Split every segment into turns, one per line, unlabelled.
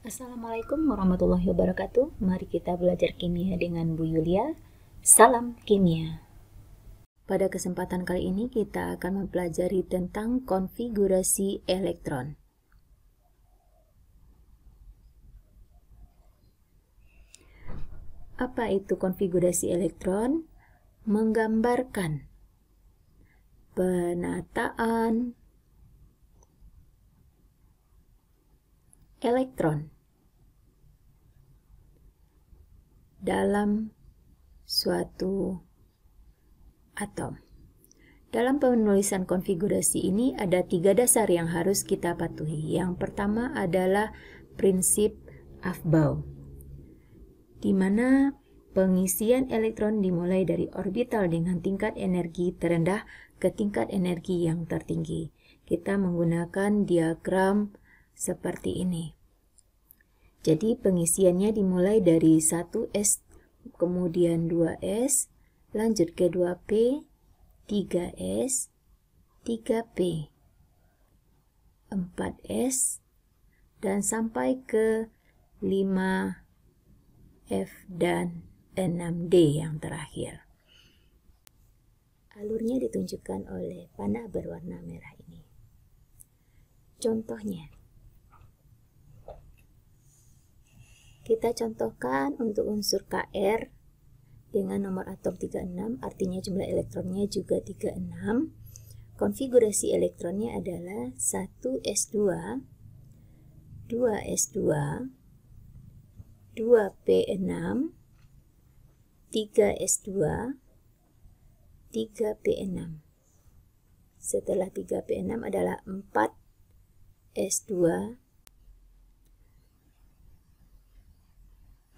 Assalamualaikum warahmatullahi wabarakatuh. Mari kita belajar kimia dengan Bu Yulia. Salam kimia. Pada kesempatan kali ini kita akan mempelajari tentang konfigurasi elektron. Apa itu konfigurasi elektron? Menggambarkan penataan elektron dalam suatu atom. Dalam penulisan konfigurasi ini ada tiga dasar yang harus kita patuhi. Yang pertama adalah prinsip Afbau, di mana pengisian elektron dimulai dari orbital dengan tingkat energi terendah ke tingkat energi yang tertinggi. Kita menggunakan diagram seperti ini. Jadi pengisiannya dimulai dari 1S, kemudian 2S, lanjut ke 2P, 3S, 3P, 4S, dan sampai ke 5F dan 6D yang terakhir. Alurnya ditunjukkan oleh panah berwarna merah ini. Contohnya, Kita contohkan untuk unsur Kr dengan nomor atom 36, artinya jumlah elektronnya juga 36. Konfigurasi elektronnya adalah 1s2, 2s2, 2p6, 3s2, 3p6. Setelah 3p6 adalah 4s2,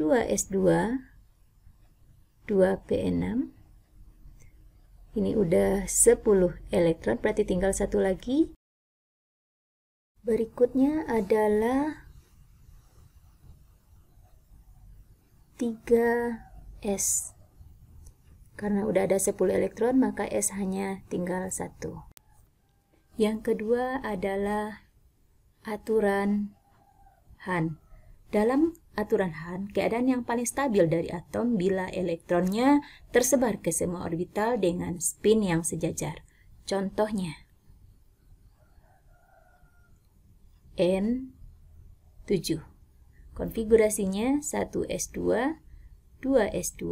2S2 2P6 ini udah 10 elektron berarti tinggal satu lagi berikutnya adalah 3S karena udah ada 10 elektron maka S hanya tinggal satu yang kedua adalah aturan Han dalam aturan Han, keadaan yang paling stabil dari atom bila elektronnya tersebar ke semua orbital dengan spin yang sejajar. Contohnya, N7. Konfigurasinya 1S2, 2S2,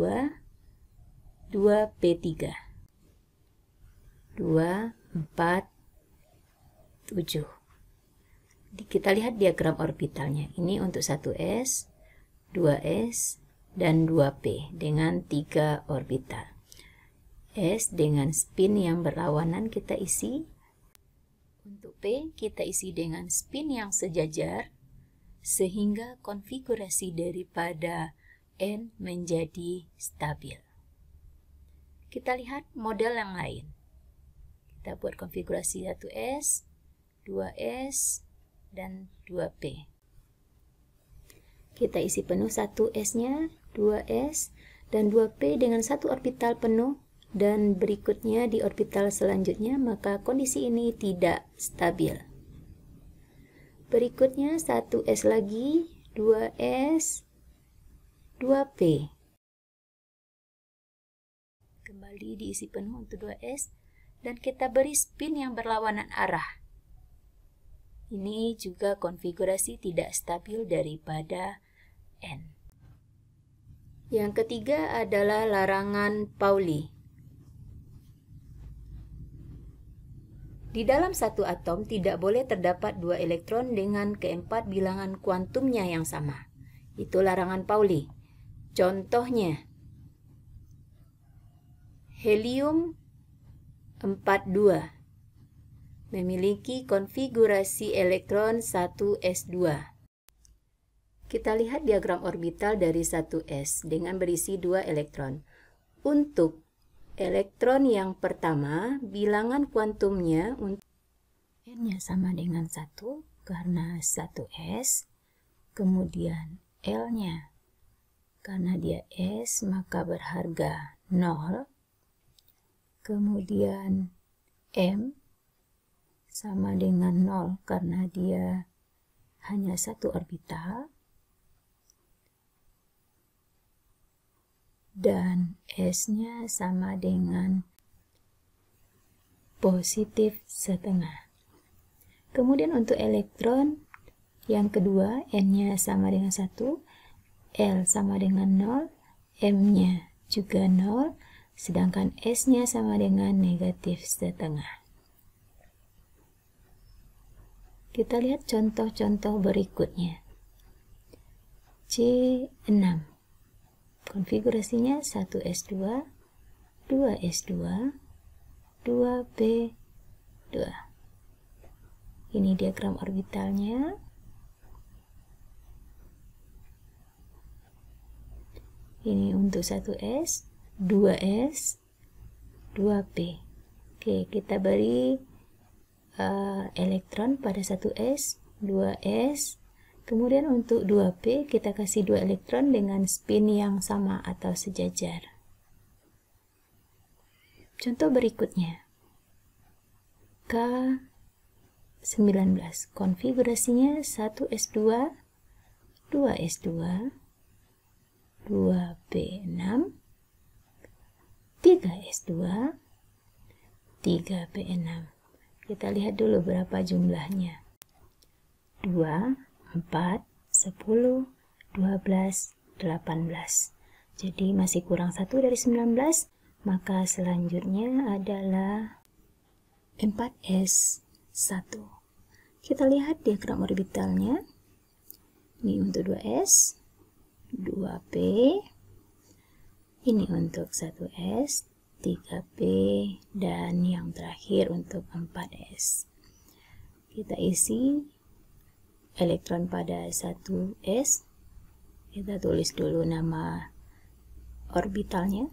2P3. 2, 4, 7 kita lihat diagram orbitalnya. Ini untuk 1s, 2s, dan 2p dengan 3 orbital. S dengan spin yang berlawanan kita isi. Untuk P kita isi dengan spin yang sejajar sehingga konfigurasi daripada N menjadi stabil. Kita lihat model yang lain. Kita buat konfigurasi 1S, 2S, dan 2B. Kita isi penuh 1S-nya, 2S, dan 2P dengan satu orbital penuh dan berikutnya di orbital selanjutnya, maka kondisi ini tidak stabil. Berikutnya 1S lagi, 2S, 2P. Kembali diisi penuh untuk 2S, dan kita beri spin yang berlawanan arah. Ini juga konfigurasi tidak stabil daripada N. Yang ketiga adalah larangan Pauli. Di dalam satu atom tidak boleh terdapat dua elektron dengan keempat bilangan kuantumnya yang sama. Itu larangan Pauli. Contohnya, helium 42 memiliki konfigurasi elektron 1s2. Kita lihat diagram orbital dari 1s dengan berisi dua elektron. Untuk elektron yang pertama, bilangan kuantumnya untuk n-nya sama dengan 1 karena 1s, kemudian L-nya. Karena dia S, maka berharga 0. Kemudian M sama dengan 0 karena dia hanya satu orbital dan S-nya sama dengan positif setengah. Kemudian untuk elektron yang kedua N-nya sama dengan 1, L sama dengan 0, M-nya juga 0, sedangkan S-nya sama dengan negatif setengah. Kita lihat contoh-contoh berikutnya. C6. Konfigurasinya 1S2, 2S2, 2P2. Ini diagram orbitalnya. Ini untuk 1S, 2S, 2P. Oke, kita beri Eh, elektron pada 1 s 2s kemudian untuk 2p kita kasih 2 elektron dengan spin yang sama atau sejajar contoh berikutnya K19 konfigurasinya 1s2 2s2 2p6 3s2 3p6 kita lihat dulu berapa jumlahnya. 2, 4, 10, 12, 18. Jadi masih kurang 1 dari 19, maka selanjutnya adalah 4S 1. Kita lihat diagram orbitalnya. Ini untuk 2S, 2P, ini untuk 1S, 3P dan yang terakhir untuk 4S kita isi elektron pada 1S kita tulis dulu nama orbitalnya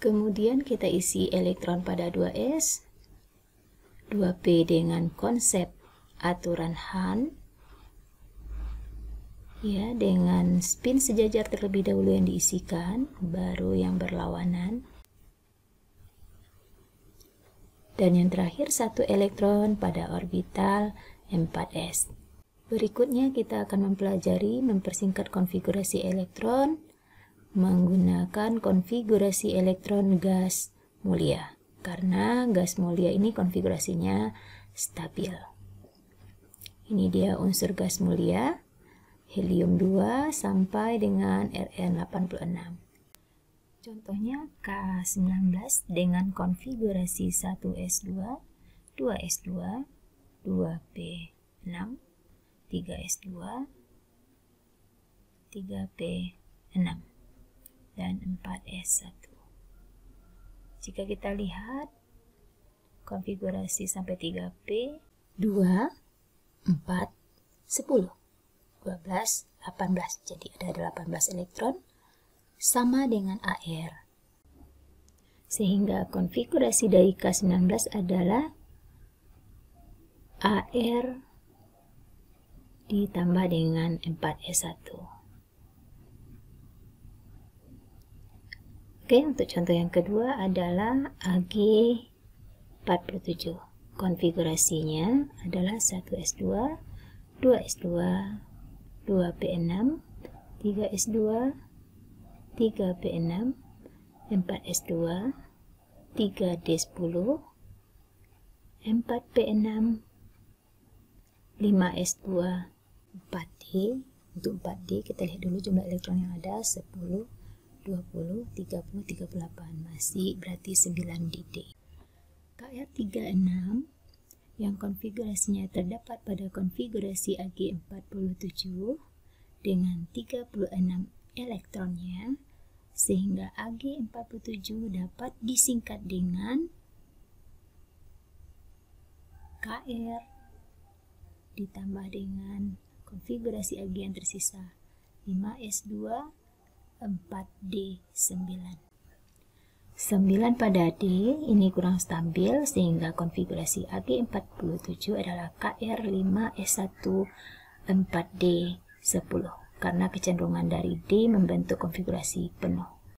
kemudian kita isi elektron pada 2S 2P dengan konsep aturan Han ya dengan spin sejajar terlebih dahulu yang diisikan baru yang berlawanan dan yang terakhir satu elektron pada orbital M4s berikutnya kita akan mempelajari mempersingkat konfigurasi elektron menggunakan konfigurasi elektron gas mulia karena gas mulia ini konfigurasinya stabil ini dia unsur gas mulia helium 2 sampai dengan RN86. Contohnya K19 dengan konfigurasi 1S2, 2S2, 2P6, 3S2, 3P6, dan 4S1. Jika kita lihat konfigurasi sampai 3P, 2, 4, 10. 12, 18. Jadi ada 18 elektron sama dengan AR. Sehingga konfigurasi dari K19 adalah AR ditambah dengan 4S1. E Oke, untuk contoh yang kedua adalah AG47. Konfigurasinya adalah 1S2, 2S2, 2P6 3S2 3P6 4S2 3D10 4P6 5S2 4D untuk 4D kita lihat dulu jumlah elektron yang ada 10 20 30 38 masih berarti 9 DD KR36 yang konfigurasinya terdapat pada konfigurasi AG47 dengan 36 elektronnya sehingga AG47 dapat disingkat dengan KR ditambah dengan konfigurasi AG yang tersisa 5S2 4D9 9 pada D ini kurang stabil sehingga konfigurasi AG47 adalah KR5S14D10 karena kecenderungan dari D membentuk konfigurasi penuh.